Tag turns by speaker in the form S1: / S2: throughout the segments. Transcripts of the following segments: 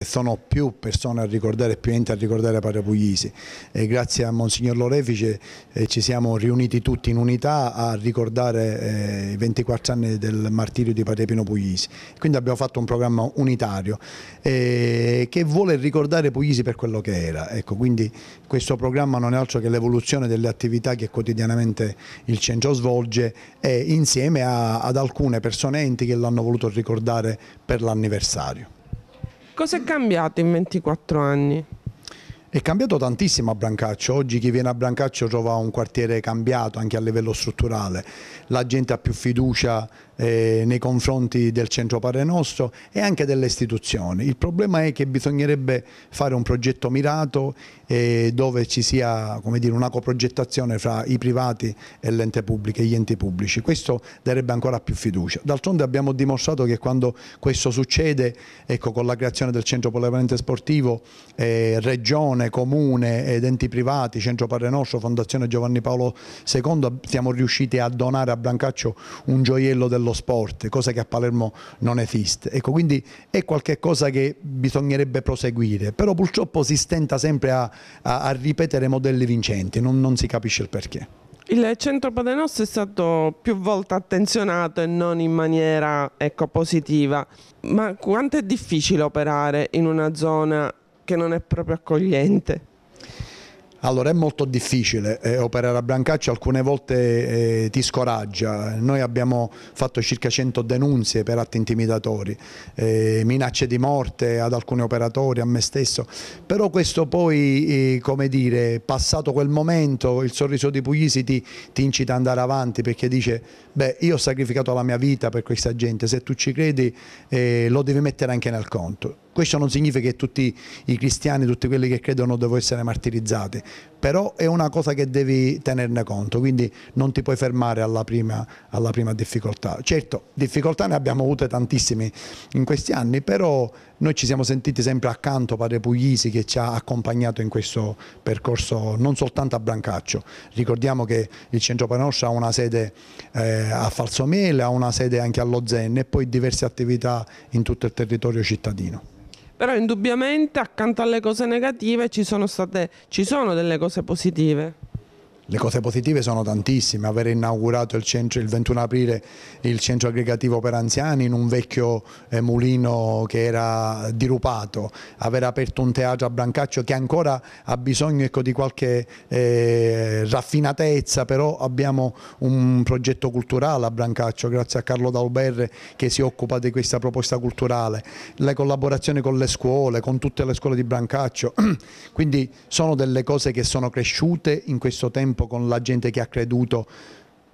S1: Sono più persone a ricordare, più enti a ricordare Parapuglisi e grazie a Monsignor Lorefice eh, ci siamo riuniti tutti in unità a ricordare eh, i 24 anni del martirio di Padre Pino Puglisi. Quindi abbiamo fatto un programma unitario eh, che vuole ricordare Puglisi per quello che era. Ecco, quindi questo programma non è altro che l'evoluzione delle attività che quotidianamente il centro svolge e insieme a, ad alcune persone enti che l'hanno voluto ricordare per l'anniversario. Cosa è cambiato in 24 anni? È cambiato tantissimo a Brancaccio, oggi chi viene a Brancaccio trova un quartiere cambiato anche a livello strutturale, la gente ha più fiducia eh, nei confronti del centro Padre Nostro e anche delle istituzioni. Il problema è che bisognerebbe fare un progetto mirato eh, dove ci sia dire, una coprogettazione fra i privati e l'ente pubblico gli enti pubblici, questo darebbe ancora più fiducia. D'altronde abbiamo dimostrato che quando questo succede, ecco, con la creazione del centro polivalente sportivo, eh, regione, Regione, Comune ed enti privati, Centro Padre Nostro, Fondazione Giovanni Paolo II, siamo riusciti a donare a Brancaccio un gioiello dello sport, cosa che a Palermo non esiste. Ecco, quindi è qualcosa che bisognerebbe proseguire, però purtroppo si stenta sempre a, a, a ripetere modelli vincenti, non, non si capisce il perché. Il centro Padre Nostro è stato più volte attenzionato e non in maniera ecco, positiva, ma quanto è difficile operare in una zona che non è proprio accogliente. Allora è molto difficile eh, operare a Brancaccio, alcune volte eh, ti scoraggia, noi abbiamo fatto circa 100 denunzie per atti intimidatori, eh, minacce di morte ad alcuni operatori, a me stesso, però questo poi, eh, come dire, passato quel momento il sorriso di Puglisi ti, ti incita ad andare avanti perché dice beh io ho sacrificato la mia vita per questa gente, se tu ci credi eh, lo devi mettere anche nel conto. Questo non significa che tutti i cristiani, tutti quelli che credono devono essere martirizzati, però è una cosa che devi tenerne conto, quindi non ti puoi fermare alla prima, alla prima difficoltà. Certo, difficoltà ne abbiamo avute tantissime in questi anni, però noi ci siamo sentiti sempre accanto Padre Puglisi che ci ha accompagnato in questo percorso non soltanto a Brancaccio. Ricordiamo che il Centro Panoscia ha una sede eh, a Falsomele, ha una sede anche allo Lozzenne e poi diverse attività in tutto il territorio cittadino. Però indubbiamente accanto alle cose negative ci sono, state, ci sono delle cose positive. Le cose positive sono tantissime, aver inaugurato il, centro, il 21 aprile il centro aggregativo per anziani in un vecchio eh, mulino che era dirupato, aver aperto un teatro a Brancaccio che ancora ha bisogno ecco, di qualche eh, raffinatezza, però abbiamo un progetto culturale a Brancaccio grazie a Carlo D'Alberre che si occupa di questa proposta culturale, la collaborazione con le scuole, con tutte le scuole di Brancaccio, quindi sono delle cose che sono cresciute in questo tempo tempo con la gente che ha creduto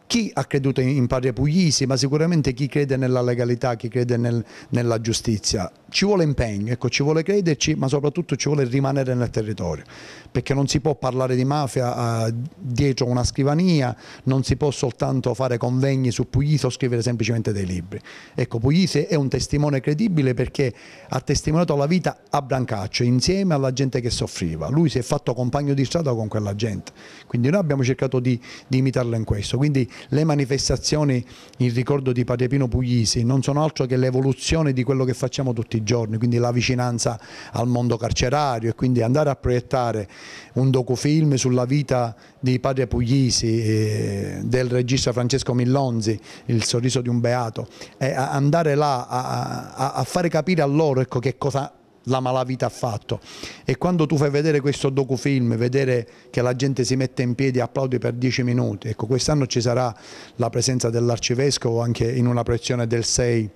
S1: chi ha creduto in Padre Puglisi, ma sicuramente chi crede nella legalità, chi crede nel, nella giustizia. Ci vuole impegno, ecco, ci vuole crederci, ma soprattutto ci vuole rimanere nel territorio, perché non si può parlare di mafia eh, dietro una scrivania, non si può soltanto fare convegni su Puglisi o scrivere semplicemente dei libri. Ecco, Puglisi è un testimone credibile perché ha testimoniato la vita a Brancaccio, insieme alla gente che soffriva. Lui si è fatto compagno di strada con quella gente, quindi noi abbiamo cercato di, di imitarlo in questo. Quindi le manifestazioni in ricordo di Padre Pino Puglisi non sono altro che l'evoluzione di quello che facciamo tutti i giorni, quindi la vicinanza al mondo carcerario e quindi andare a proiettare un docufilm sulla vita di Padre Puglisi, eh, del regista Francesco Millonzi, Il sorriso di un beato, e andare là a, a, a fare capire a loro ecco, che cosa la malavita ha fatto. E quando tu fai vedere questo docufilm, vedere che la gente si mette in piedi e applaude per dieci minuti, ecco, quest'anno ci sarà la presenza dell'arcivescovo anche in una pressione del 6,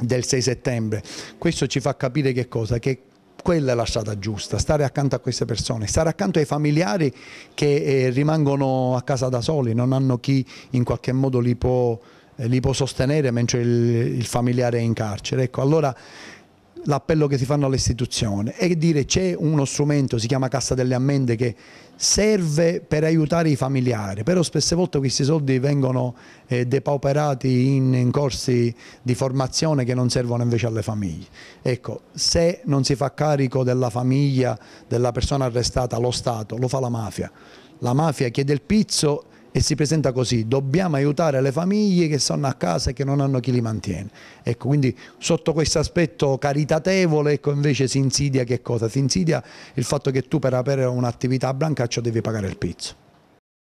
S1: del 6 settembre. Questo ci fa capire che cosa? Che quella è la strada giusta, stare accanto a queste persone, stare accanto ai familiari che eh, rimangono a casa da soli, non hanno chi in qualche modo li può, eh, li può sostenere mentre il, il familiare è in carcere. Ecco, allora l'appello che si fanno alle istituzioni è dire c'è uno strumento, si chiama Cassa delle Ammende, che serve per aiutare i familiari, però spesse volte questi soldi vengono eh, depauperati in, in, corsi di formazione che non servono invece alle famiglie. Ecco, se non si fa carico della famiglia, della persona arrestata, lo Stato, lo fa la mafia. La mafia chiede il pizzo e si presenta così, dobbiamo aiutare le famiglie che sono a casa e che non hanno chi li mantiene. Ecco, quindi sotto questo aspetto caritatevole ecco, invece si insidia che cosa? Si insidia il fatto che tu per avere un'attività a Brancaccio devi pagare il pizzo.